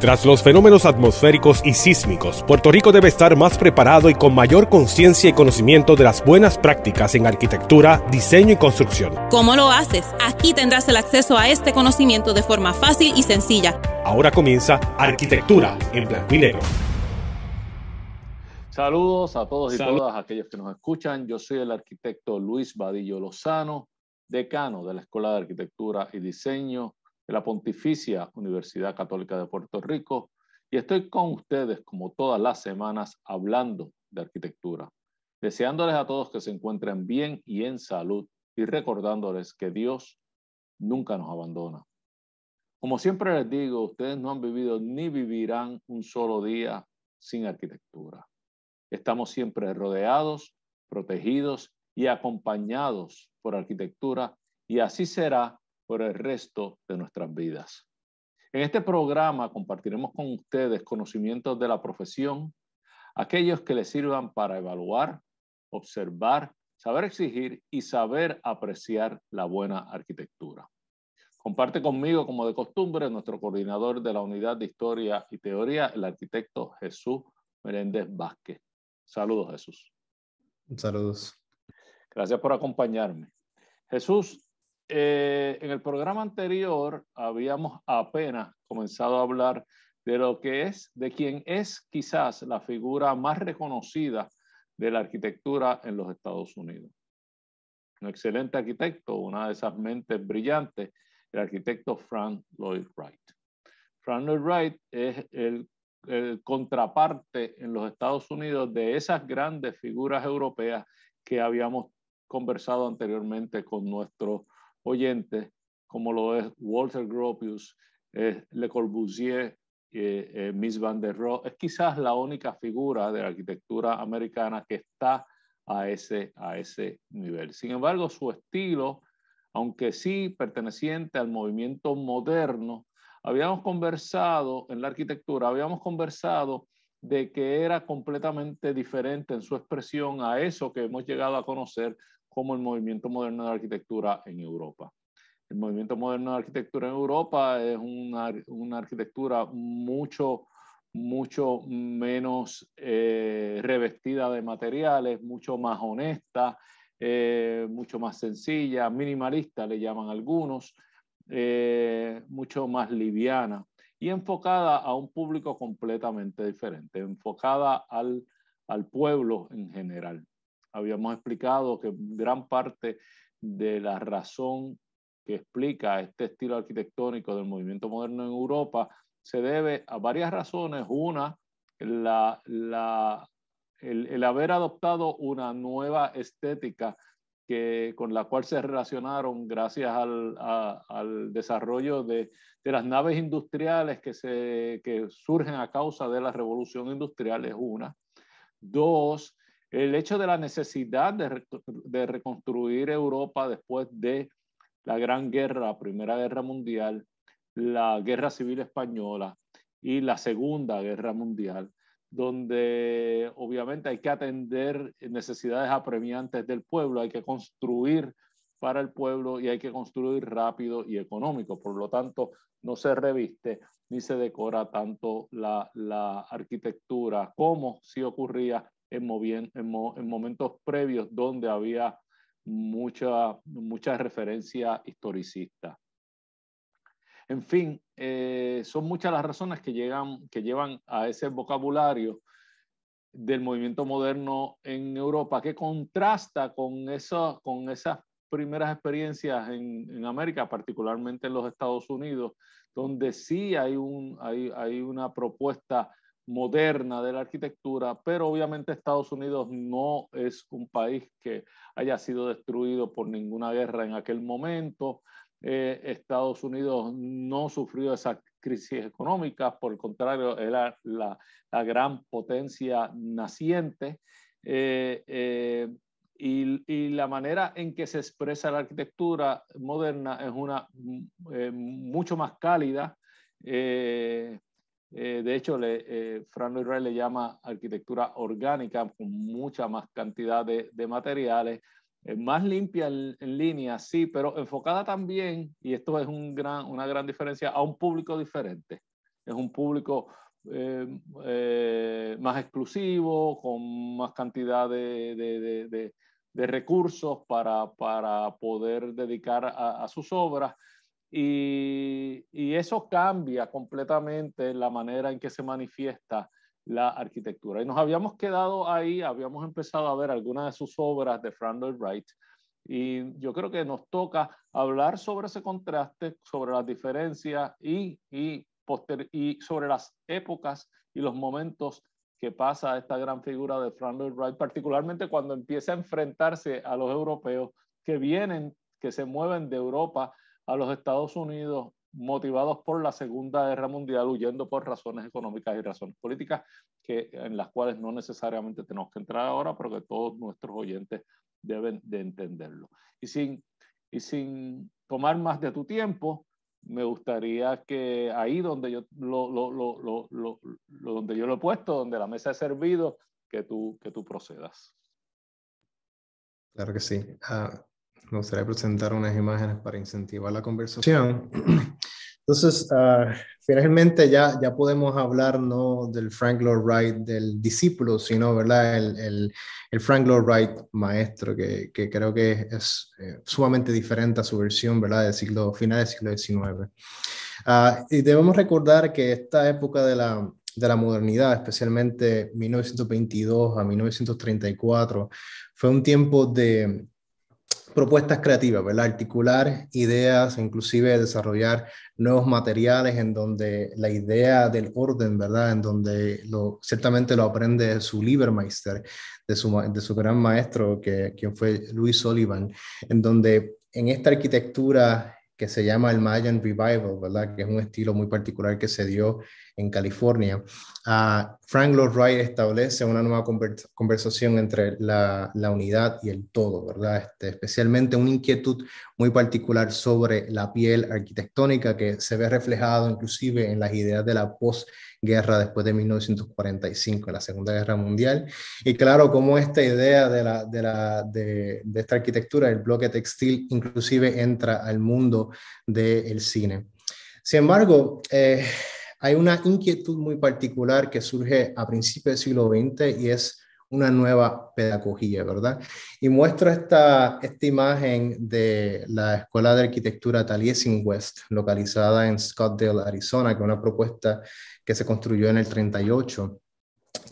Tras los fenómenos atmosféricos y sísmicos, Puerto Rico debe estar más preparado y con mayor conciencia y conocimiento de las buenas prácticas en arquitectura, diseño y construcción. ¿Cómo lo haces? Aquí tendrás el acceso a este conocimiento de forma fácil y sencilla. Ahora comienza Arquitectura en Blanco Saludos a todos y todas aquellos que nos escuchan. Yo soy el arquitecto Luis Vadillo Lozano, decano de la Escuela de Arquitectura y Diseño de la Pontificia Universidad Católica de Puerto Rico y estoy con ustedes como todas las semanas hablando de arquitectura, deseándoles a todos que se encuentren bien y en salud y recordándoles que Dios nunca nos abandona. Como siempre les digo, ustedes no han vivido ni vivirán un solo día sin arquitectura. Estamos siempre rodeados, protegidos y acompañados por arquitectura y así será por el resto de nuestras vidas. En este programa compartiremos con ustedes conocimientos de la profesión, aquellos que les sirvan para evaluar, observar, saber exigir y saber apreciar la buena arquitectura. Comparte conmigo, como de costumbre, nuestro coordinador de la Unidad de Historia y Teoría, el arquitecto Jesús Meréndez Vázquez. Saludos, Jesús. Saludos. Gracias por acompañarme. Jesús, eh, en el programa anterior habíamos apenas comenzado a hablar de lo que es, de quien es quizás la figura más reconocida de la arquitectura en los Estados Unidos. Un excelente arquitecto, una de esas mentes brillantes, el arquitecto Frank Lloyd Wright. Frank Lloyd Wright es el, contraparte en los Estados Unidos de esas grandes figuras europeas que habíamos conversado anteriormente con nuestro oyentes, como lo es Walter Gropius, Le Corbusier, eh, Miss Van der Rohe, es quizás la única figura de la arquitectura americana que está a ese, a ese nivel. Sin embargo, su estilo, aunque sí perteneciente al movimiento moderno, habíamos conversado en la arquitectura, habíamos conversado de que era completamente diferente en su expresión a eso que hemos llegado a conocer como el movimiento moderno de arquitectura en Europa. El movimiento moderno de arquitectura en Europa es una, arquitectura mucho, mucho menos eh, revestida de materiales, mucho más honesta, eh, mucho más sencilla, minimalista le llaman algunos, eh, mucho más liviana y enfocada a un público completamente diferente, enfocada al, al pueblo en general habíamos explicado que gran parte de la razón que explica este estilo arquitectónico del movimiento moderno en Europa se debe a varias razones. Una, la, la, el, haber adoptado una nueva estética que, con la cual se relacionaron gracias al, al desarrollo de, de, las naves industriales que, se, que surgen a causa de la revolución industrial es una. Dos, el hecho de la necesidad de, reconstruir Europa después de la Gran Guerra, la Primera Guerra Mundial, la Guerra Civil Española y la Segunda Guerra Mundial, donde obviamente hay que atender necesidades apremiantes del pueblo, hay que construir para el pueblo y hay que construir rápido y económico. Por lo tanto, no se reviste ni se decora tanto la, la arquitectura como si ocurría en, en, momentos previos donde había mucha, mucha referencia historicista. En fin, eh, son muchas las razones que, llegan, que llevan a ese vocabulario del movimiento moderno en Europa, que contrasta con, eso, con esas primeras experiencias en, en, América, particularmente en los Estados Unidos, donde sí hay, un, hay, hay una propuesta moderna de la arquitectura, pero obviamente Estados Unidos no es un país que haya sido destruido por ninguna guerra en aquel momento. Eh, Estados Unidos no sufrió esa crisis económica, por el contrario, era la, gran potencia naciente. Eh, eh, y, la manera en que se expresa la arquitectura moderna es una mucho más cálida, eh, de hecho, le, eh, Fran Luis le llama arquitectura orgánica con mucha más cantidad de, materiales, eh, más limpia en, línea, sí, pero enfocada también, y esto es una gran diferencia, a un público diferente. Es un público em, eh, más exclusivo, con más cantidad de, recursos para, poder dedicar a sus obras. Y, eso cambia completamente la manera en que se manifiesta la arquitectura. Y nos habíamos quedado ahí, habíamos empezado a ver algunas de sus obras de Frank Lloyd Wright. Y yo creo que nos toca hablar sobre ese contraste, sobre las diferencias y, y, sobre las épocas y los momentos que pasa esta gran figura de Frank Lloyd Wright, particularmente cuando empieza a enfrentarse a los europeos que vienen, que se mueven de Europa a los Estados Unidos motivados por la Segunda Guerra Mundial, huyendo por razones económicas y razones políticas, que, en las cuales no necesariamente tenemos que entrar ahora, pero que todos nuestros oyentes deben de entenderlo. Y sin, sin tomar más de tu tiempo, me gustaría que ahí donde yo lo, donde yo lo he puesto, donde la mesa ha servido, que tú, que tú procedas. Claro que sí. Ah, me gustaría presentar unas imágenes para incentivar la conversación. Entonces, ah, finalmente ya, ya podemos hablar no del Frank Lloyd Wright, del discípulo, sino ¿verdad? El, el, Frank Lloyd Wright maestro, que, que creo que es, eh, sumamente diferente a su versión ¿verdad? del siglo, final del siglo XIX. Ah, y debemos recordar que esta época de la, de la modernidad, especialmente 1922 a 1934, fue un tiempo de propuestas creativas, ¿verdad? Articular ideas, inclusive desarrollar nuevos materiales en donde la idea del orden, ¿verdad? En donde lo, ciertamente lo aprende su Liebermeister, de su, de su gran maestro, que, quien fue Luis Sullivan, en donde en esta arquitectura que se llama el Mayan Revival, ¿verdad? Que es un estilo muy particular que se dio en California. Frank Lloyd Wright establece una nueva conversación entre la, unidad y el todo, ¿verdad? Este, especialmente una inquietud muy particular sobre la piel arquitectónica que se ve reflejado inclusive en las ideas de la posguerra después de 1945, en la Segunda Guerra Mundial. Y claro, como esta idea de, la, de, la, de, esta arquitectura, el bloque textil, inclusive entra al mundo del cine. Sin embargo, eh, hay una inquietud muy particular que surge a principios del siglo XX y es una nueva pedagogía, ¿verdad? Y muestro esta, esta imagen de la Escuela de Arquitectura Taliesin West, localizada en Scottsdale, Arizona, que una propuesta que se construyó en el 38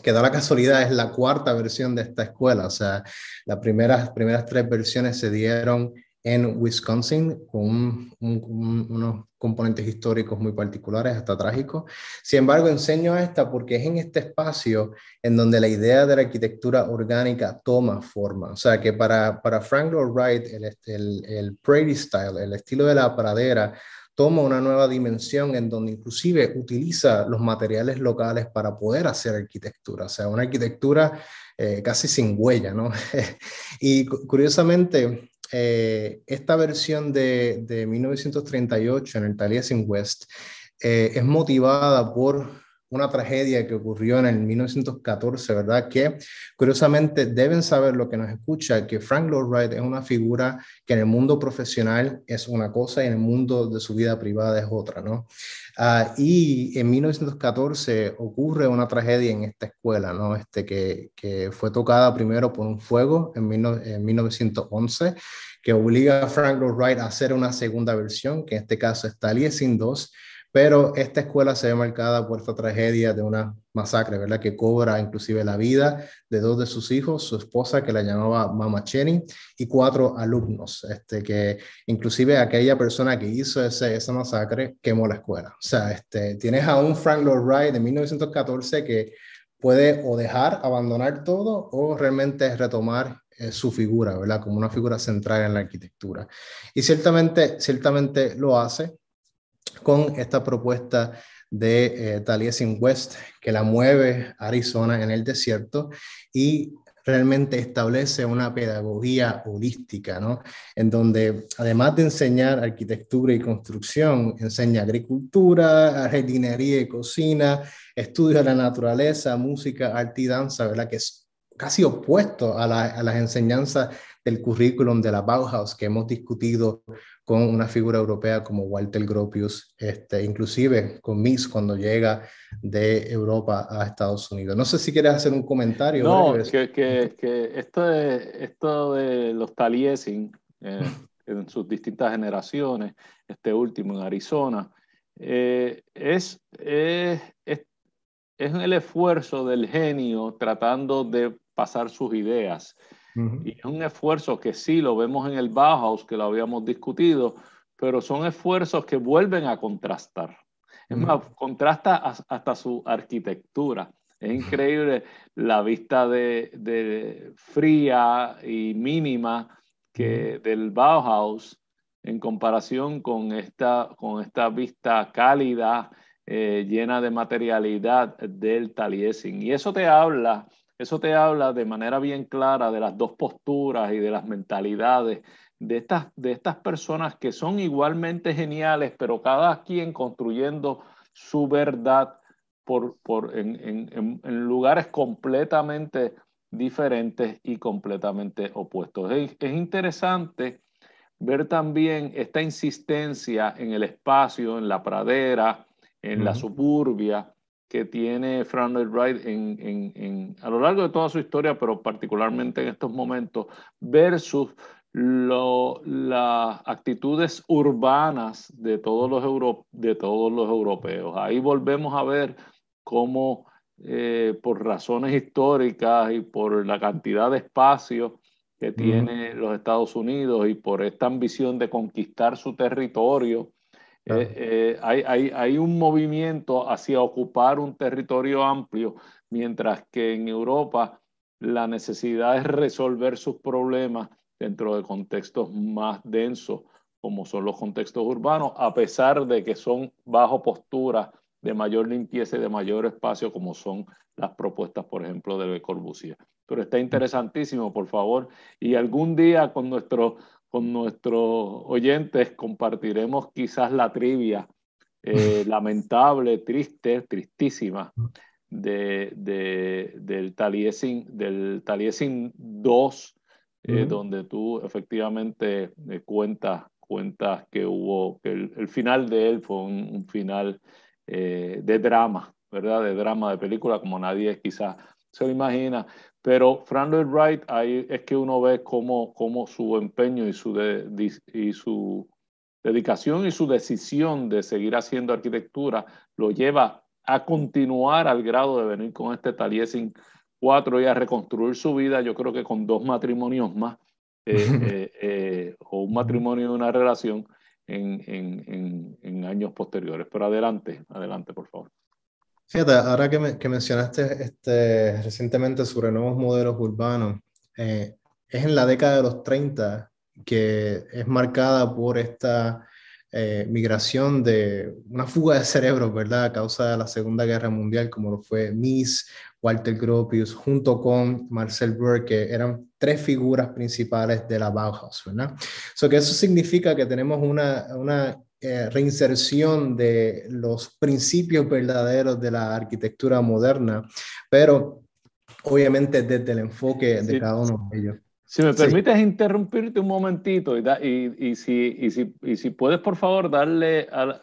que da la casualidad es la cuarta versión de esta escuela, o sea, las primeras, primeras tres versiones se dieron en Wisconsin, con unos componentes históricos muy particulares, hasta trágicos. Sin embargo, enseño esta porque es en este espacio en donde la idea de la arquitectura orgánica toma forma. O sea, que para, para Frank Lloyd Wright, el, el, prairie style, el estilo de la pradera, toma una nueva dimensión en donde inclusive utiliza los materiales locales para poder hacer arquitectura, o sea, una arquitectura eh, casi sin huella, ¿no? y curiosamente, eh, esta versión de, 1938 en el Taliesin West eh, es motivada por una tragedia que ocurrió en el 1914, ¿verdad? Que curiosamente deben saber lo que nos escucha, que Frank Lloyd Wright es una figura que en el mundo profesional es una cosa y en el mundo de su vida privada es otra, ¿no? Ah, y en 1914 ocurre una tragedia en esta escuela, ¿no? Este, que, fue tocada primero por un fuego en 1911 que obliga a Frank Lloyd Wright a hacer una segunda versión, que en este caso está Taliesin 2, pero esta escuela se ve marcada por esta tragedia de una masacre, ¿verdad? Que cobra inclusive la vida de dos de sus hijos, su esposa que la llamaba Mama Cheney y cuatro alumnos, este, que inclusive aquella persona que hizo ese, esa masacre quemó la escuela. O sea, este, tienes a un Frank Lloyd Wright de 1914 que puede o dejar, abandonar todo o realmente retomar su figura, ¿verdad? Como una figura central en la arquitectura. Y ciertamente, ciertamente lo hace con esta propuesta de eh, Taliesin West, que la mueve Arizona en el desierto y realmente establece una pedagogía holística, ¿no? En donde, además de enseñar arquitectura y construcción, enseña agricultura, jardinería y cocina, estudios de la naturaleza, música, arte y danza, ¿verdad? Que es casi opuesto a, las enseñanzas del currículum de la Bauhaus que hemos discutido con una figura europea como Walter Gropius, este, inclusive con Mies cuando llega de Europa a Estados Unidos. No sé si quieres hacer un comentario. No, que, que, que, esto, de, esto de los Taliesin eh, en sus distintas generaciones, este último en Arizona, eh, es, es es el esfuerzo del genio tratando de pasar sus ideas. Y es un esfuerzo que sí lo vemos en el Bauhaus, que lo habíamos discutido, pero son esfuerzos que vuelven a contrastar. Es más, contrasta hasta su arquitectura. Es increíble la vista de, fría y mínima que, del Bauhaus en comparación con esta, con esta vista cálida, eh, llena de materialidad del Taliesin. Y eso te habla eso te habla de manera bien clara de las dos posturas y de las mentalidades de estas, de estas personas que son igualmente geniales, pero cada quien construyendo su verdad por, en, lugares completamente diferentes y completamente opuestos. Es, interesante ver también esta insistencia en el espacio, en la pradera, en la suburbia, que tiene Frank Wright a lo largo de toda su historia, pero particularmente en estos momentos, versus las actitudes urbanas de todos, los de todos los europeos. Ahí volvemos a ver cómo eh, por razones históricas y por la cantidad de espacio que tiene los Estados Unidos y por esta ambición de conquistar su territorio, eh, eh, hay, un movimiento hacia ocupar un territorio amplio, mientras que en Europa la necesidad es resolver sus problemas dentro de contextos más densos, como son los contextos urbanos, a pesar de que son bajo posturas de mayor limpieza y de mayor espacio, como son las propuestas, por ejemplo, de Le Corbusier. Pero está mm. interesantísimo, por favor. Y algún día con nuestros con nuestros oyentes compartiremos quizás la trivia eh, lamentable, triste, tristísima de, del Taliesin del Taliesin 2, eh, donde tú efectivamente eh, cuentas, cuentas que hubo, que el, final de él fue un, final de drama, ¿verdad? De drama, de película, como nadie quizás se lo imagina. Pero Frank Lloyd Wright, ahí es que uno ve cómo, cómo su empeño y su, y su dedicación y su decisión de seguir haciendo arquitectura lo lleva a continuar al grado de venir con este Taliesin 4 y a reconstruir su vida, yo creo que con dos matrimonios más, eh, eh, eh, o un matrimonio y una relación en, en años posteriores. Pero adelante, adelante, por favor. Fíjate, ahora que, mencionaste este, recientemente sobre nuevos modelos urbanos, eh, es en la década de los 30 que es marcada por esta eh, migración de una fuga de cerebros, ¿verdad? A causa de la Segunda Guerra Mundial, como lo fue Mies, Walter Gropius, junto con Marcel Burke, que eran tres figuras principales de la Bauhaus, ¿verdad? So que eso significa que tenemos una, una eh, reinserción de los principios verdaderos de la arquitectura moderna, pero obviamente desde el enfoque de cada uno de ellos. Si me permites interrumpirte un momentito y, si, puedes, por favor, darle al,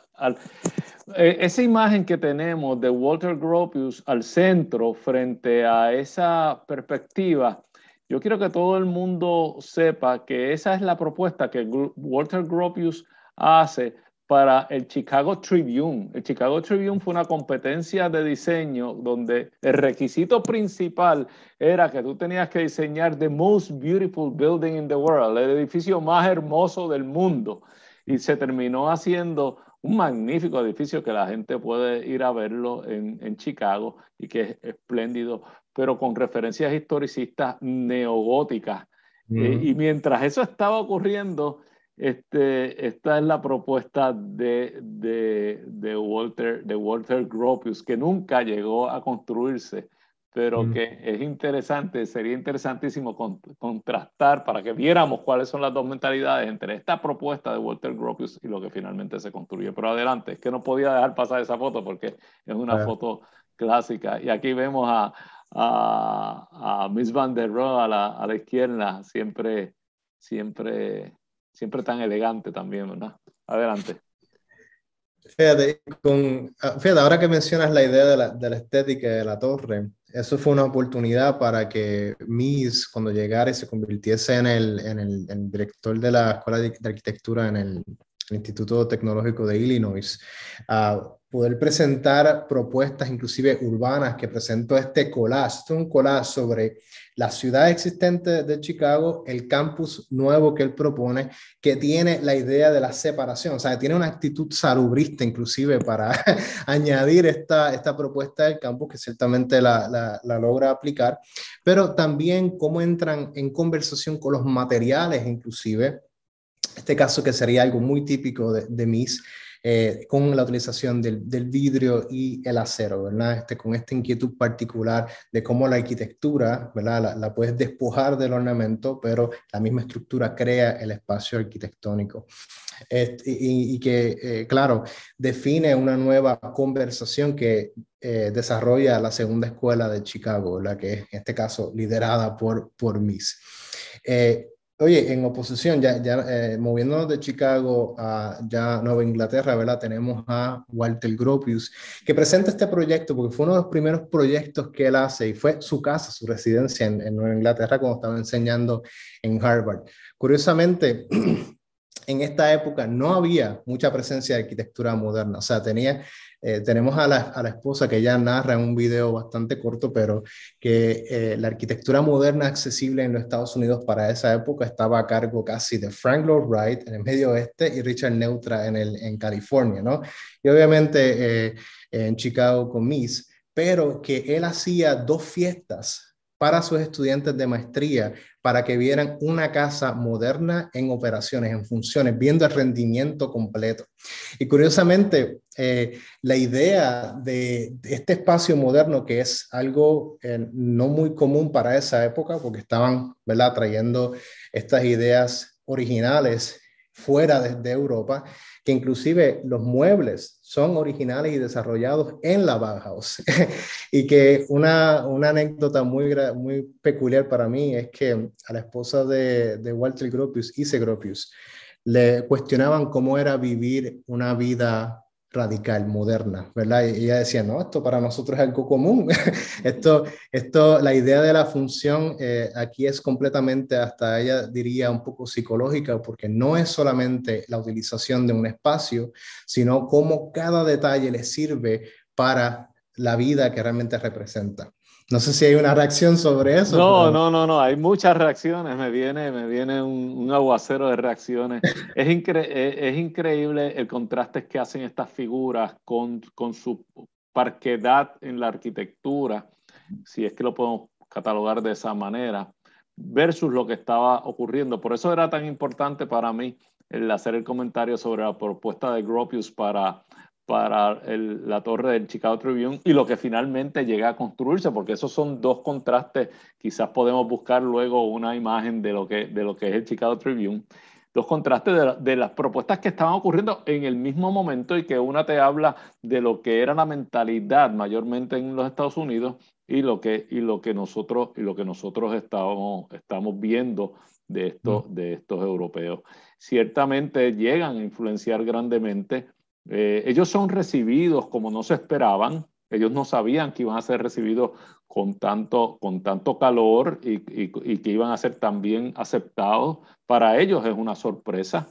e, esa imagen que tenemos de Walter Gropius al centro frente a esa perspectiva. Yo quiero que todo el mundo sepa que esa es la propuesta que Walter Gropius hace para el Chicago Tribune. El Chicago Tribune fue una competencia de diseño donde el requisito principal era que tú tenías que diseñar the most beautiful building in the world, el edificio más hermoso del mundo. Y se terminó haciendo un magnífico edificio que la gente puede ir a verlo en, en Chicago y que es espléndido, pero con referencias historicistas neogóticas. Mm. Eh, y mientras eso estaba ocurriendo, este, esta es la propuesta de, de, de Walter, de Walter Gropius, que nunca llegó a construirse, pero mm. que es interesante, sería interesantísimo contrastar para que viéramos cuáles son las dos mentalidades entre esta propuesta de Walter Gropius y lo que finalmente se construye. Pero adelante, es que no podía dejar pasar esa foto porque es una foto clásica. Y aquí vemos a, a, a Miss Van der Rohe a la, a la izquierda, siempre, siempre Siempre tan elegante también, ¿verdad? Adelante. Fíjate, con, ah, ahora que mencionas la idea de la, de la, estética de la torre, eso fue una oportunidad para que Mies, cuando llegara y se convirtiese en el, en el, director de la Escuela de, Arquitectura en el, Instituto Tecnológico de Illinois, a poder presentar propuestas inclusive urbanas que presentó este collage, un collage sobre la ciudad existente de Chicago, el campus nuevo que él propone, que tiene la idea de la separación, o sea, tiene una actitud salubrista inclusive para añadir esta, esta propuesta del campus, que ciertamente la, la, logra aplicar, pero también cómo entran en conversación con los materiales inclusive, este caso que sería algo muy típico de, de Miss. Eh, con la utilización del, vidrio y el acero, ¿verdad? Este, con esta inquietud particular de cómo la arquitectura, ¿verdad? La, puedes despojar del ornamento, pero la misma estructura crea el espacio arquitectónico. Este, y, que, eh, claro, define una nueva conversación que eh, desarrolla la segunda escuela de Chicago, la que en este caso liderada por, por Miss. Oye, en oposición, ya, ya eh, moviéndonos de Chicago a Nueva Inglaterra, ¿verdad? Tenemos a Walter Gropius, que presenta este proyecto porque fue uno de los primeros proyectos que él hace y fue su casa, su residencia en, en Nueva Inglaterra cuando estaba enseñando en Harvard. Curiosamente, en esta época no había mucha presencia de arquitectura moderna, o sea, tenía eh, tenemos a la, a la, esposa que ya narra en un video bastante corto, pero que eh, la arquitectura moderna accesible en los Estados Unidos para esa época estaba a cargo casi de Frank Lloyd Wright en el Medio Oeste y Richard Neutra en, el, en California, ¿no? Y obviamente eh, en Chicago con Miss, pero que él hacía dos fiestas para sus estudiantes de maestría, para que vieran una casa moderna en operaciones, en funciones, viendo el rendimiento completo. Y curiosamente, eh, la idea de este espacio moderno, que es algo eh, no muy común para esa época, porque estaban ¿verdad? trayendo estas ideas originales fuera de Europa, que inclusive los muebles son originales y desarrollados en la Bauhaus. y que una, anécdota muy, muy peculiar para mí es que a la esposa de, de Walter Gropius, Ise Gropius, le cuestionaban cómo era vivir una vida radical, moderna, ¿verdad? Y ella decía, no, esto para nosotros es algo común. esto, esto, la idea de la función eh, aquí es completamente, hasta ella diría, un poco psicológica, porque no es solamente la utilización de un espacio, sino cómo cada detalle le sirve para la vida que realmente representa. No sé si hay una reacción sobre eso. No, no, no, no, hay muchas reacciones, me viene, me viene un, aguacero de reacciones. E, es, increíble el contraste que hacen estas figuras con, con su parquedad en la arquitectura, si es que lo podemos catalogar de esa manera, versus lo que estaba ocurriendo. Por eso era tan importante para mí el hacer el comentario sobre la propuesta de Gropius para para la torre del Chicago Tribune y lo que finalmente llega a construirse, porque esos son dos contrastes, quizás podemos buscar luego una imagen de lo que, de lo que es el Chicago Tribune, dos contrastes de, las propuestas que estaban ocurriendo en el mismo momento y que una te habla de lo que era la mentalidad mayormente en los Estados Unidos y lo que, y lo que nosotros, y lo que nosotros estamos, estamos viendo de estos, mm. de estos europeos. Ciertamente llegan a influenciar grandemente eh, ellos son recibidos como no se esperaban. Ellos no sabían que iban a ser recibidos con tanto, con tanto calor y, que iban a ser también aceptados. Para ellos es una sorpresa.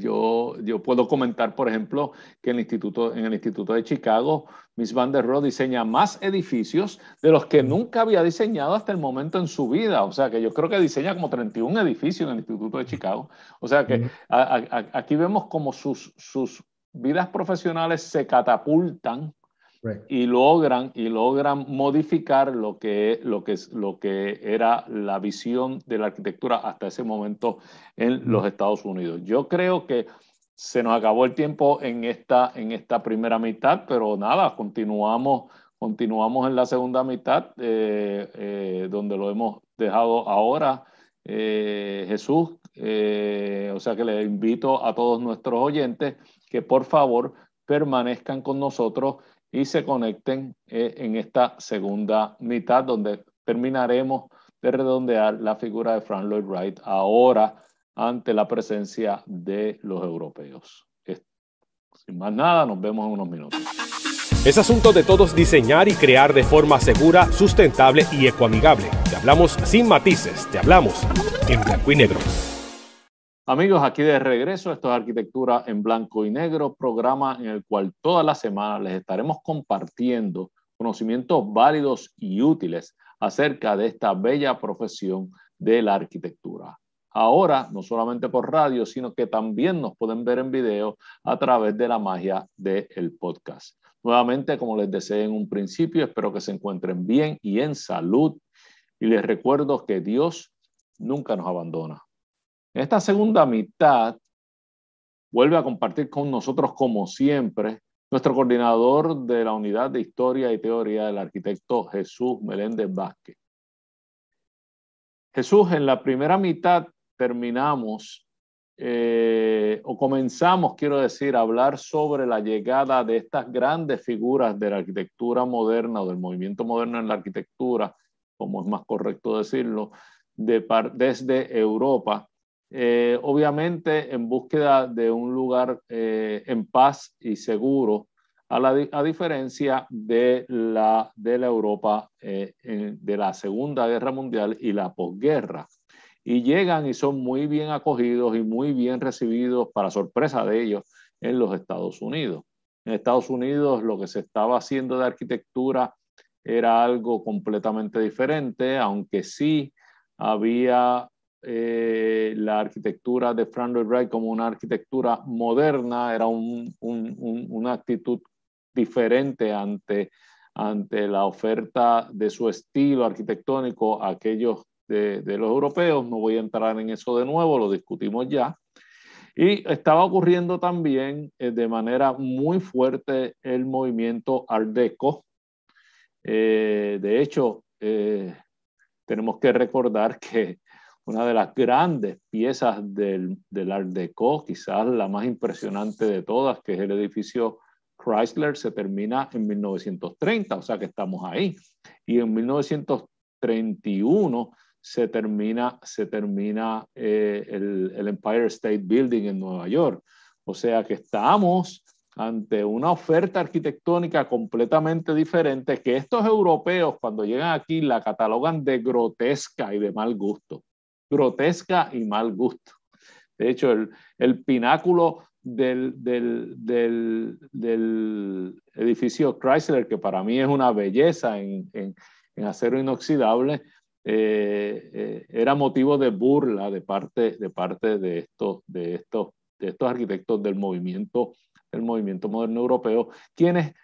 Yo, yo, puedo comentar, por ejemplo, que en el, instituto, en el Instituto de Chicago, Miss Van der Rohe diseña más edificios de los que nunca había diseñado hasta el momento en su vida. O sea, que yo creo que diseña como 31 edificios en el Instituto de Chicago. O sea, que aquí vemos como sus, sus vidas profesionales se catapultan y logran y logran modificar lo que lo que lo que era la visión de la arquitectura hasta ese momento en los Estados Unidos. Yo creo que se nos acabó el tiempo en esta en esta primera mitad, pero nada, continuamos continuamos en la segunda mitad eh, eh, donde lo hemos dejado ahora. Eh, Jesús, o sea que le invito a todos nuestros oyentes que por favor permanezcan con nosotros y se conecten eh, en esta segunda mitad donde terminaremos de redondear la figura de Frank Lloyd Wright ahora ante la presencia de los europeos. Sin más nada, nos vemos en unos minutos. Es asunto de todos diseñar y crear de forma segura, sustentable y ecoamigable. Te hablamos sin matices, te hablamos en blanco y negro. Amigos, aquí de regreso, esto es Arquitectura en Blanco y Negro, programa en el cual todas las semanas les estaremos compartiendo conocimientos válidos y útiles acerca de esta bella profesión de la arquitectura. Ahora, no solamente por radio, sino que también nos pueden ver en video a través de la magia del podcast. Nuevamente, como les deseé en un principio, espero que se encuentren bien y en salud. Y les recuerdo que Dios nunca nos abandona en esta segunda mitad, vuelve a compartir con nosotros, como siempre, nuestro coordinador de la Unidad de Historia y Teoría, el arquitecto Jesús Meléndez Vázquez. Jesús, en la primera mitad terminamos eh, o comenzamos, quiero decir, a hablar sobre la llegada de estas grandes figuras de la arquitectura moderna o del movimiento moderno en la arquitectura, como es más correcto decirlo, desde Europa eh, obviamente en búsqueda de un lugar eh, en paz y seguro, a, a diferencia de la, de la Europa eh, de la Segunda Guerra Mundial y la posguerra. Y llegan y son muy bien acogidos y muy bien recibidos, para sorpresa de ellos, en los Estados Unidos. En Estados Unidos lo que se estaba haciendo de arquitectura era algo completamente diferente, aunque sí había eh, la arquitectura de Frank Lloyd Wright como una arquitectura moderna, era una actitud diferente ante, ante la oferta de su estilo arquitectónico a aquellos de, los europeos. No voy a entrar en eso de nuevo, lo discutimos ya. Y estaba ocurriendo también eh, de manera muy fuerte el movimiento Art eh, de hecho, tenemos que recordar que una de las grandes piezas del, Art Deco, quizás la más impresionante de todas, que es el edificio Chrysler, se termina en 1930, o sea que estamos ahí. Y en 1931 se termina, se termina eh, el Empire State Building en Nueva York. O sea que estamos ante una oferta arquitectónica completamente diferente que estos europeos cuando llegan aquí la catalogan de grotesca y de mal gusto grotesca y mal gusto. De hecho, el, pináculo del, edificio Chrysler, que para mí es una belleza en, acero inoxidable, eh, eh, era motivo de burla de parte de, parte de, estos, de, estos, de estos arquitectos del movimiento, del movimiento moderno europeo, quienes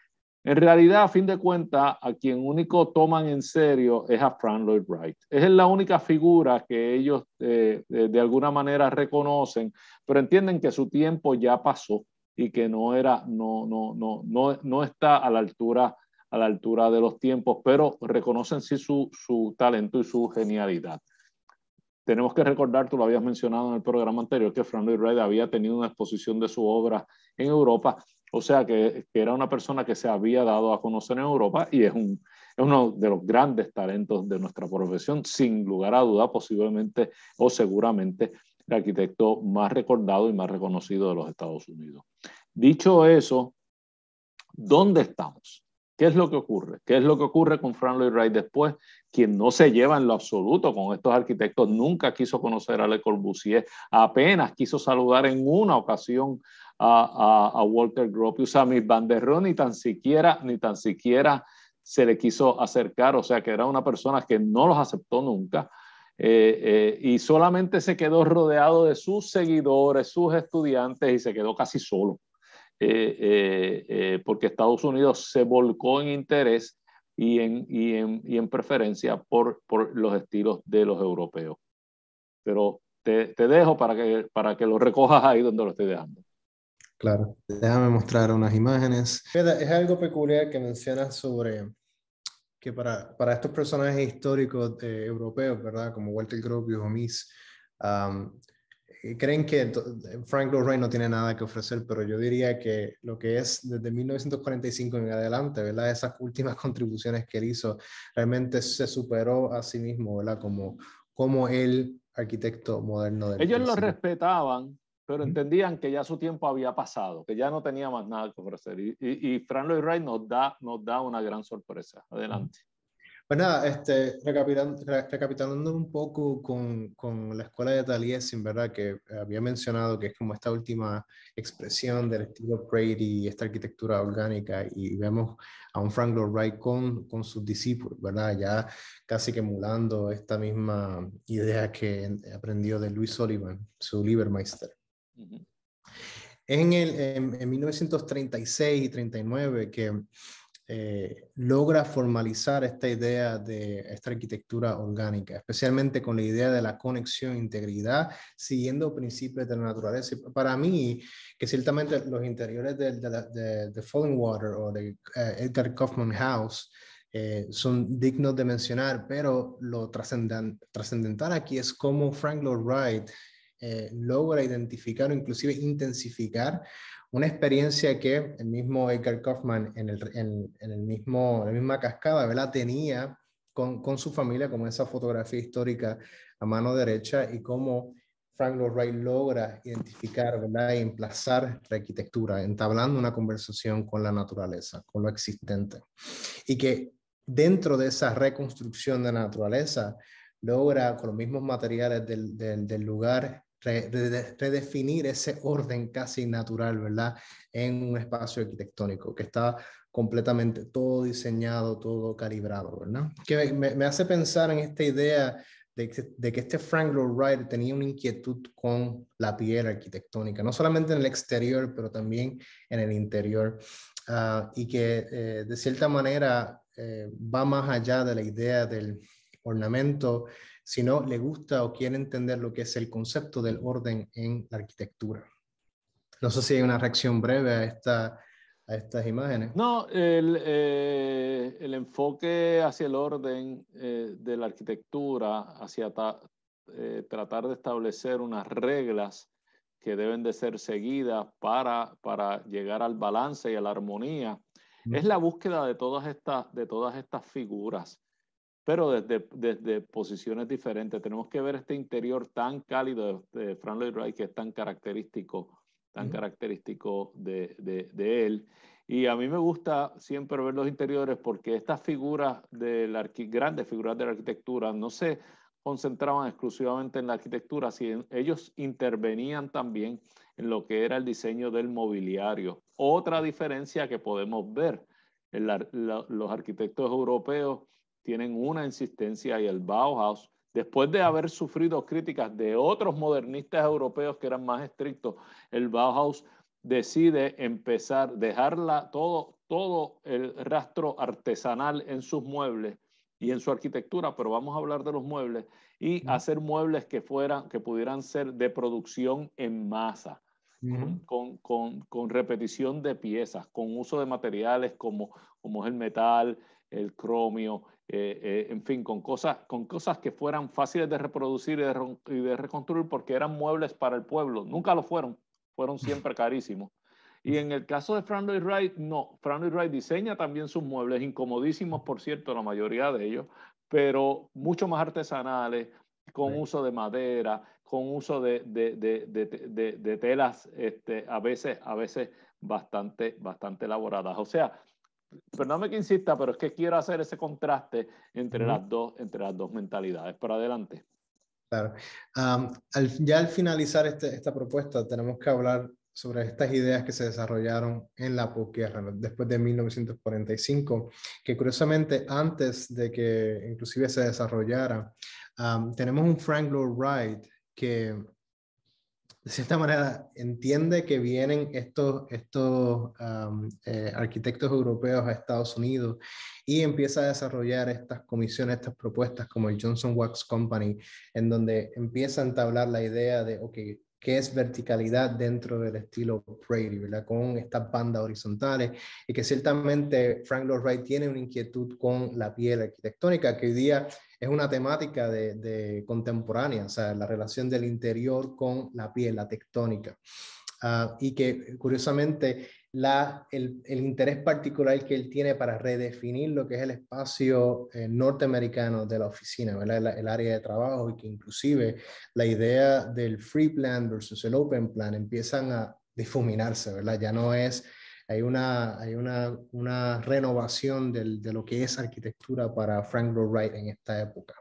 en realidad, a fin de cuentas, a quien único toman en serio es a Frank Lloyd Wright. Es la única figura que ellos eh, eh, de alguna manera reconocen, pero entienden que su tiempo ya pasó y que no era, no, no, no, no, está a la altura a la altura de los tiempos, pero reconocen sí su, su talento y su genialidad. Tenemos que recordar, tú lo habías mencionado en el programa anterior, que Frank Lloyd Wright había tenido una exposición de su obra en Europa o sea que, era una persona que se había dado a conocer en Europa y es, uno de los grandes talentos de nuestra profesión, sin lugar a duda, posiblemente o seguramente el arquitecto más recordado y más reconocido de los Estados Unidos. Dicho eso, ¿dónde estamos? ¿Qué es lo que ocurre? ¿Qué es lo que ocurre con Frank Lloyd Wright después? Quien no se lleva en lo absoluto con estos arquitectos, nunca quiso conocer a Le Corbusier, apenas quiso saludar en una ocasión a, a, a Walter Gropius, a mis Vanderroo, ni tan siquiera, ni tan siquiera se le quiso acercar, o sea que era una persona que no los aceptó nunca. Eh, eh, y solamente se quedó rodeado de sus seguidores, sus estudiantes y se quedó casi solo, eh, porque Estados Unidos se volcó en interés y en, y en, y en preferencia por, por, los estilos de los europeos. Pero te, te dejo para que, para que lo recojas ahí donde lo estoy dejando. Claro. Déjame mostrar unas imágenes. Es algo peculiar que mencionas sobre que para, para estos personajes históricos eh, europeos, ¿verdad? Como Walter Gropius o Miss, eh, creen que Frank Lloyd Wright no tiene nada que ofrecer, pero yo diría que lo que es desde 1945 en adelante, ¿verdad? Esas últimas contribuciones que él hizo, realmente se superó a sí mismo, ¿verdad? Como, como el arquitecto moderno. Del Ellos lo respetaban, pero entendían que ya su tiempo había pasado, que ya no tenía más nada que ofrecer. Y, Frank Lloyd Wright nos da, nos da una gran sorpresa. Adelante. Pues nada, este, recapitulando, un poco con, con, la escuela de Taliesin, ¿verdad? Que había mencionado que es como esta última expresión del estilo y esta arquitectura orgánica, y vemos a un Frank Lloyd Wright con, con sus discípulos, ¿verdad? Ya casi que emulando esta misma idea que aprendió de Louis Sullivan, su Liebermeister en, 1936 y 39 que eh, logra formalizar esta idea de esta arquitectura orgánica, especialmente con la idea de la conexión, e integridad, siguiendo principios de la naturaleza. Para mí, que ciertamente los interiores de, de, Falling o de eh, Edgar Kaufman House eh, son dignos de mencionar, pero lo trascendental aquí es cómo Frank Lloyd Wright eh, logra identificar o inclusive intensificar una experiencia que el mismo Edgar Kaufman en, el, mismo, la misma cascada ¿verdad? tenía con, su familia, como esa fotografía histórica a mano derecha y cómo Frank Lloyd Wright logra identificar y emplazar la arquitectura, entablando una conversación con la naturaleza, con lo existente. Y que dentro de esa reconstrucción de la naturaleza, logra con los mismos materiales del lugar redefinir ese orden casi natural, ¿verdad? En un espacio arquitectónico que está completamente todo diseñado, todo calibrado, ¿verdad? Que me, hace pensar en esta idea de que, este Frank Lloyd Wright tenía una inquietud con la piedra arquitectónica, no solamente en el exterior, pero también en el interior, ah, y que eh, de cierta manera eh, va más allá de la idea del ornamento no le gusta o quiere entender lo que es el concepto del orden en la arquitectura. No sé si hay una reacción breve a, esta, a estas imágenes. No, el, eh, enfoque hacia el orden eh, de la arquitectura, hacia eh, tratar de establecer unas reglas que deben de ser seguidas para, llegar al balance y a la armonía, es la búsqueda de todas, estas, de todas estas figuras pero desde, desde posiciones diferentes. Tenemos que ver este interior tan cálido de, Frank Lloyd Wright, que es tan característico, tan característico de, de, él. Y a mí me gusta siempre ver los interiores porque estas figuras, de grandes figuras de la arquitectura, no se concentraban exclusivamente en la arquitectura, sino ellos intervenían también en lo que era el diseño del mobiliario. Otra diferencia que podemos ver, en los arquitectos europeos tienen una insistencia y el Bauhaus, después de haber sufrido críticas de otros modernistas europeos que eran más estrictos, el Bauhaus decide empezar, dejarla todo, todo el rastro artesanal en sus muebles y en su arquitectura, pero vamos a hablar de los muebles, y hacer muebles que, fueran, que pudieran ser de producción en masa con, con, con, repetición de piezas, con uso de materiales como, como el metal, el cromio, eh, eh, en fin, con cosas, con cosas que fueran fáciles de reproducir y de, reconstruir porque eran muebles para el pueblo. Nunca lo fueron, fueron siempre carísimos. Y en el caso de Frank Lloyd Wright, no, Frank Lloyd Wright diseña también sus muebles, incomodísimos, por cierto, la mayoría de ellos, pero mucho más artesanales, con uso de madera, con uso de, de, de, de telas este, a veces, a veces bastante, bastante elaboradas. O sea, perdóname que insista, pero es que quiero hacer ese contraste entre, las, dos, entre las dos mentalidades. Pero adelante. Claro. ya al finalizar este, esta propuesta, tenemos que hablar sobre estas ideas que se desarrollaron en la posguerra, después de 1945, que curiosamente antes de que inclusive se desarrollara, tenemos un Frank Lloyd Wright que de cierta manera entiende que vienen estos, estos eh, arquitectos europeos a Estados Unidos y empieza a desarrollar estas comisiones, estas propuestas como el Johnson Wax Company, en donde empieza a entablar la idea de, ok, que es verticalidad dentro del estilo Brady, Con estas bandas horizontales y que ciertamente Frank Lloyd Wright tiene una inquietud con la piel arquitectónica que hoy día es una temática de, contemporánea, o sea, la relación del interior con la piel, la tectónica. Ah, y que curiosamente el, interés particular que él tiene para redefinir lo que es el espacio eh, norteamericano de la oficina, el área de trabajo y que inclusive la idea del free plan versus el open plan empiezan a difuminarse, ¿verdad? Ya no es, hay una, renovación de lo que es arquitectura para Frank Lloyd Wright en esta época.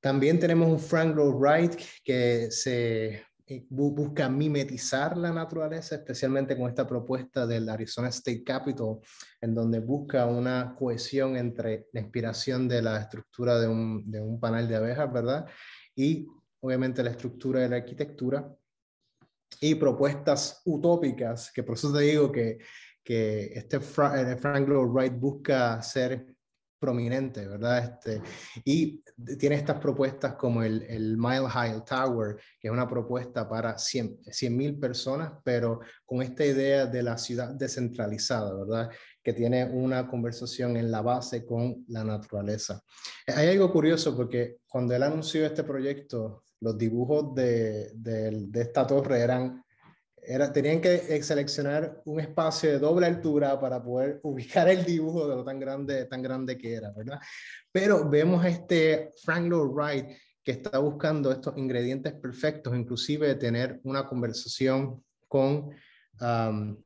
También tenemos un Frank Lloyd Wright que se eh, busca mimetizar la naturaleza, especialmente con esta propuesta del Arizona State Capitol, en donde busca una cohesión entre la inspiración de la estructura de un, panel de abejas, ¿verdad? Y obviamente la estructura de la arquitectura y propuestas utópicas, que por eso te digo que, este eh, Frank Lloyd Wright busca ser prominente, ¿verdad? Este, y tiene estas propuestas como el, Mile High Tower, que es una propuesta para 100 mil personas, pero con esta idea de la ciudad descentralizada, ¿verdad? Que tiene una conversación en la base con la naturaleza. Hay algo curioso porque cuando él anunció este proyecto, los dibujos de, de esta torre eran tenían que seleccionar un espacio de doble altura para poder ubicar el dibujo de lo tan grande, tan grande que era, ¿verdad? Pero vemos este Frank Lloyd Wright que está buscando estos ingredientes perfectos, inclusive tener una conversación con um,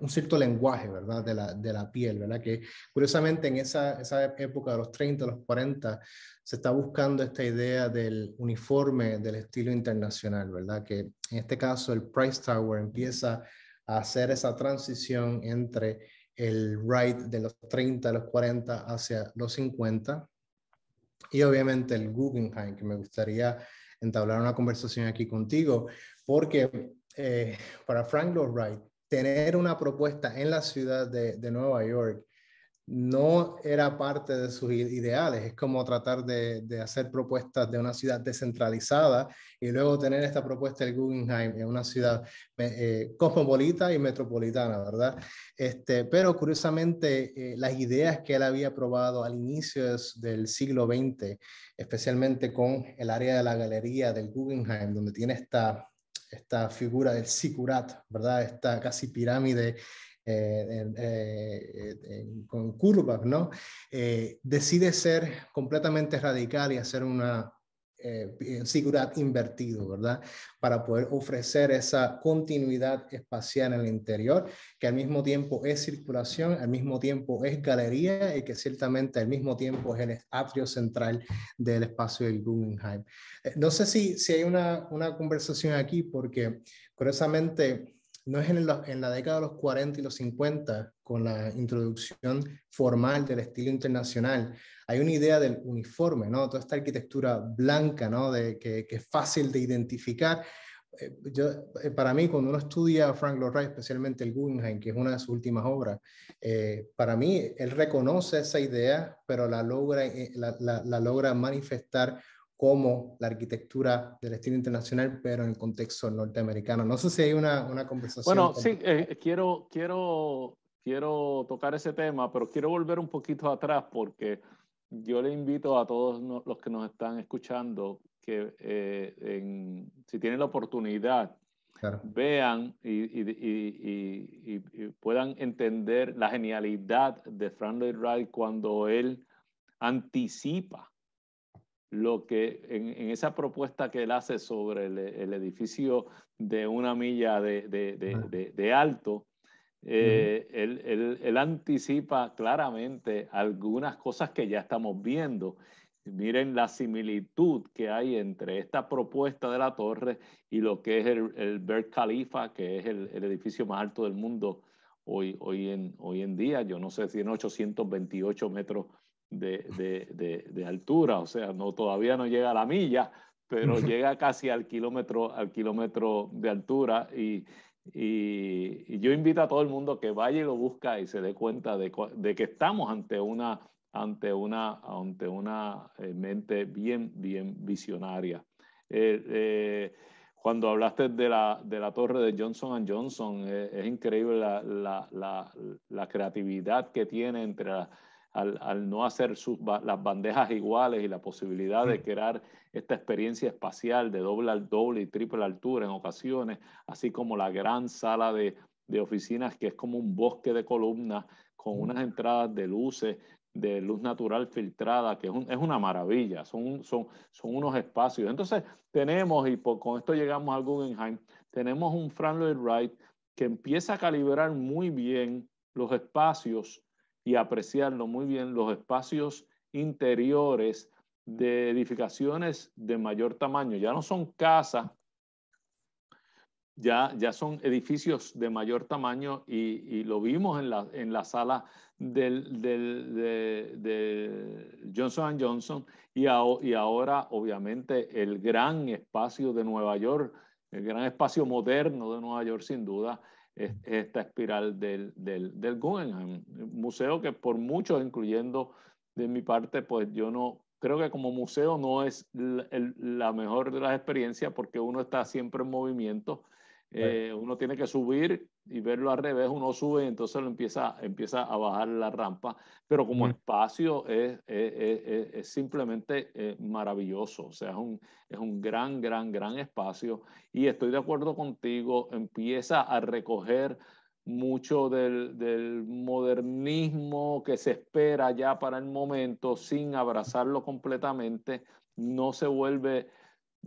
un cierto lenguaje, ¿verdad? De la, piel, ¿verdad? Que curiosamente en esa, época de los 30, los 40, se está buscando esta idea del uniforme del estilo internacional, ¿verdad? Que en este caso el Price Tower empieza a hacer esa transición entre el right de los 30, los 40 hacia los 50. Y obviamente el Guggenheim, que me gustaría entablar una conversación aquí contigo, porque eh, para Frank Lloyd Wright, tener una propuesta en la ciudad de, Nueva York no era parte de sus ideales. Es como tratar de, hacer propuestas de una ciudad descentralizada y luego tener esta propuesta del Guggenheim en una ciudad eh, eh, cosmopolita y metropolitana, ¿verdad? Este, pero curiosamente, eh, las ideas que él había probado al inicio del siglo XX, especialmente con el área de la galería del Guggenheim, donde tiene esta esta figura del Sikurat, ¿verdad? Esta casi pirámide eh, eh, con curva, ¿no? Eh, decide ser completamente radical y hacer una, eh, eh, seguridad invertido, ¿verdad? Para poder ofrecer esa continuidad espacial en el interior, que al mismo tiempo es circulación, al mismo tiempo es galería y que ciertamente al mismo tiempo es el atrio central del espacio del Guggenheim. Eh, no sé si, si hay una, una conversación aquí porque curiosamente no es en la, década de los 40 y los 50, con la introducción formal del estilo internacional, hay una idea del uniforme, ¿no? Toda esta arquitectura blanca, ¿no? De, que, es fácil de identificar. Eh, yo, eh, para mí, cuando uno estudia a Frank Lloyd Wright, especialmente el Guggenheim, que es una de sus últimas obras, eh, para mí él reconoce esa idea, pero la logra, la logra manifestar como la arquitectura del estilo internacional, pero en el contexto norteamericano. No sé si hay una, una conversación. Bueno, sí, eh, quiero, quiero, quiero tocar ese tema, pero quiero volver un poquito atrás porque yo le invito a todos los que nos están escuchando que eh, si tienen la oportunidad, vean y, y, puedan entender la genialidad de Frank Lloyd Wright cuando él anticipa lo que en, esa propuesta que él hace sobre el, edificio de una milla de, alto, eh, él, anticipa claramente algunas cosas que ya estamos viendo. Miren la similitud que hay entre esta propuesta de la torre y lo que es el, Burj Khalifa, que es el, el, edificio más alto del mundo hoy, hoy, en, hoy en día. Yo no sé si en 828 metros de, altura, o sea, no, todavía no llega a la milla, pero llega casi al kilómetro, al kilómetro de altura y, yo invito a todo el mundo que vaya y lo busca y se dé cuenta de, que estamos ante una, ante una, ante una eh, mente bien, bien visionaria. Eh, eh, cuando hablaste de la, de la, torre de Johnson Johnson, es increíble la, la, creatividad que tiene entre al, no hacer las bandejas iguales y la posibilidad de crear esta experiencia espacial de doble al doble y triple altura en ocasiones, así como la gran sala de, oficinas que es como un bosque de columnas con mm. unas entradas de luces de luz natural filtrada, que es, una maravilla, son, unos espacios. Entonces tenemos, y con esto llegamos a Guggenheim, tenemos un Frank Lloyd Wright que empieza a calibrar muy bien los espacios y apreciarlo muy bien los espacios interiores de edificaciones de mayor tamaño. Ya no son casas, ya, ya son edificios de mayor tamaño y, lo vimos en la, sala de, Johnson Johnson y, y ahora obviamente el gran espacio de Nueva York, el gran espacio moderno de Nueva York sin duda, esta espiral del, del, Guggenheim, museo que por muchos, incluyendo de mi parte, pues yo no creo que como museo no es la, mejor de las experiencias porque uno está siempre en movimiento, eh, uno tiene que subir y verlo al revés, uno sube y entonces lo empieza, empieza a bajar la rampa, pero como espacio es, es, es, simplemente eh, maravilloso, o sea, es un, es un gran, gran, gran espacio y estoy de acuerdo contigo, empieza a recoger mucho del, del, modernismo que se espera ya para el momento sin abrazarlo completamente, no se vuelve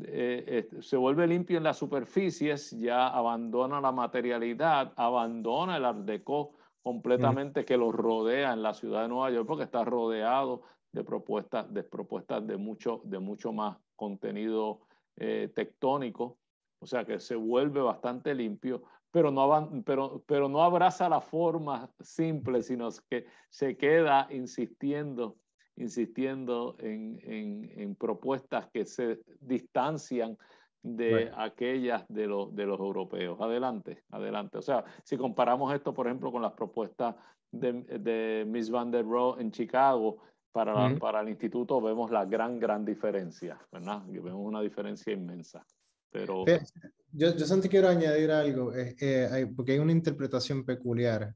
eh, eh, se vuelve limpio en las superficies, ya abandona la materialidad, abandona el art deco completamente que lo rodea en la ciudad de Nueva York, porque está rodeado de propuestas de, propuestas de, mucho, de mucho más contenido eh, tectónico, o sea que se vuelve bastante limpio, pero no, pero, pero no abraza la forma simple, sino que se queda insistiendo insistiendo en, en, en propuestas que se distancian de aquellas de, de los europeos. Adelante, adelante. O sea, si comparamos esto, por ejemplo, con las propuestas de, de Miss Van der Rohe en Chicago, para, para, el instituto vemos la gran, gran diferencia, ¿verdad? Vemos una diferencia inmensa. Pero... Yo, yo Santi, quiero añadir algo, porque hay una interpretación peculiar.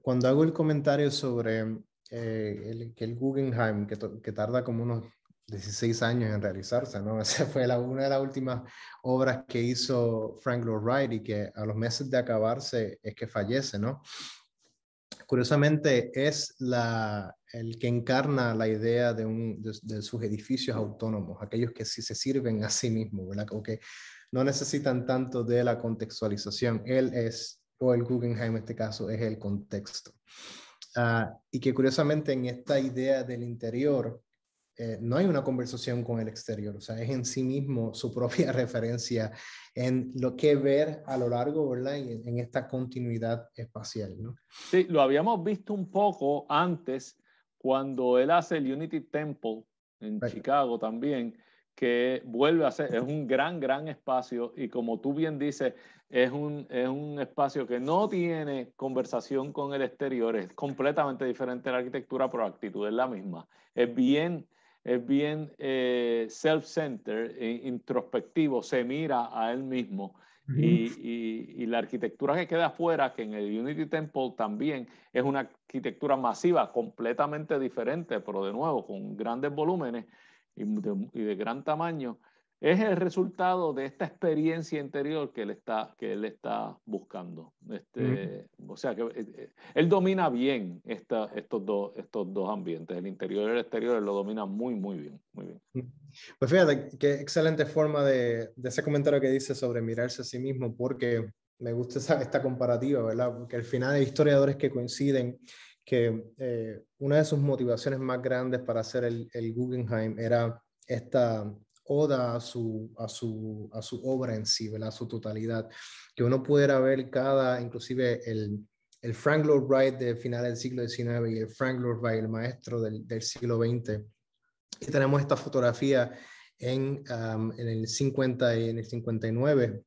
cuando hago el comentario sobre eh, el, Guggenheim, que, tarda como unos 16 años en realizarse, ¿no? Esa fue una de las últimas obras que hizo Frank Lloyd Wright y que a los meses de acabarse es que fallece, ¿no? Curiosamente es la, el que encarna la idea de, un, de, sus edificios autónomos, aquellos que si se sirven a sí mismos, ¿verdad? O que no necesitan tanto de la contextualización. Él es, o el Guggenheim en este caso, es el contexto. Ah, y que curiosamente en esta idea del interior eh, no hay una conversación con el exterior, o sea, es en sí mismo su propia referencia en lo que ver a lo largo, ¿verdad? en, esta continuidad espacial, ¿no? Sí, lo habíamos visto un poco antes cuando él hace el Unity Temple en Chicago también, que vuelve a ser, es un gran, gran espacio y como tú bien dices, es un, es un espacio que no tiene conversación con el exterior, es completamente diferente la arquitectura, pero la actitud es la misma. Es bien, es bien eh, self-centered, eh, introspectivo, se mira a él mismo. y, y, y, la arquitectura que queda afuera, que en el Unity Temple también es una arquitectura masiva, completamente diferente, pero de nuevo, con grandes volúmenes, y de, gran tamaño, es el resultado de esta experiencia interior que él está, que él está buscando. Este, O sea, que eh, eh, él domina bien esta, estos, dos, estos dos ambientes, el interior y el exterior, él lo domina muy, muy bien. Muy Pues fíjate, qué excelente forma de, ese comentario que dice sobre mirarse a sí mismo, porque me gusta esta comparativa, ¿verdad? Porque al final hay historiadores que coinciden que eh, una de sus motivaciones más grandes para hacer el, el Guggenheim era esta oda a su, a su, a su obra en sí, a su totalidad, que uno pudiera ver cada, inclusive el, el Frank Lloyd Wright de final del siglo XIX y el Frank Lloyd Wright, el maestro del, del siglo XX. Y tenemos esta fotografía en, um, en, el 50 y en el 59,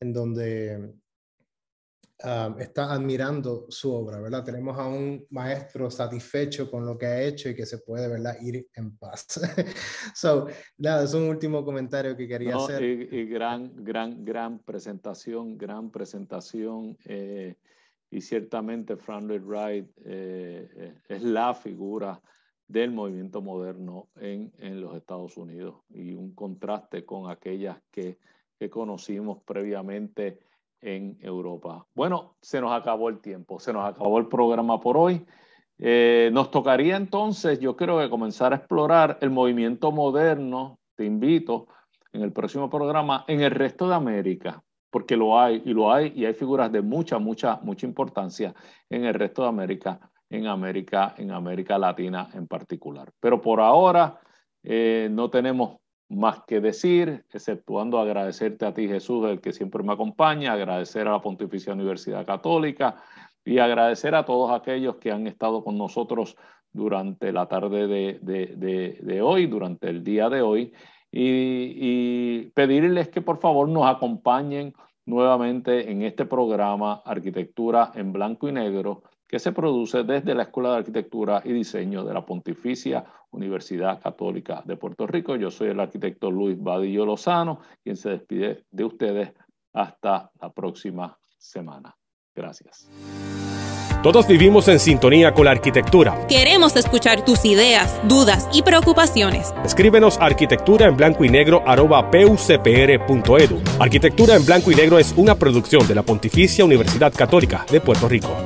en donde Ah, está admirando su obra, ¿verdad? Tenemos a un maestro satisfecho con lo que ha hecho y que se puede, ¿verdad? Ir en paz. so, nada, es un último comentario que quería hacer. Y, y, gran, gran, gran presentación, gran presentación. Eh, y ciertamente Frank Lloyd Wright eh, eh, es la figura del movimiento moderno en, en, los Estados Unidos y un contraste con aquellas que, que conocimos previamente en Europa. Bueno, se nos acabó el tiempo, se nos acabó el programa por hoy. Eh, nos tocaría entonces, yo creo que comenzar a explorar el movimiento moderno, te invito, en el próximo programa, en el resto de América, porque lo hay y lo hay y hay figuras de mucha, mucha, mucha importancia en el resto de América, en América, en América Latina en particular. Pero por ahora eh, no tenemos más que decir, exceptuando agradecerte a ti Jesús, el que siempre me acompaña, agradecer a la Pontificia Universidad Católica y agradecer a todos aquellos que han estado con nosotros durante la tarde de, hoy, durante el día de hoy, y, y pedirles que por favor nos acompañen nuevamente en este programa Arquitectura en Blanco y Negro que se produce desde la Escuela de Arquitectura y Diseño de la Pontificia Universidad Católica de Puerto Rico. Yo soy el arquitecto Luis Badillo Lozano, quien se despide de ustedes hasta la próxima semana. Gracias. Todos vivimos en sintonía con la arquitectura. Queremos escuchar tus ideas, dudas y preocupaciones. Escríbenos a arquitectura en blanco y negro pucpr.edu. Arquitectura en blanco y negro es una producción de la Pontificia Universidad Católica de Puerto Rico.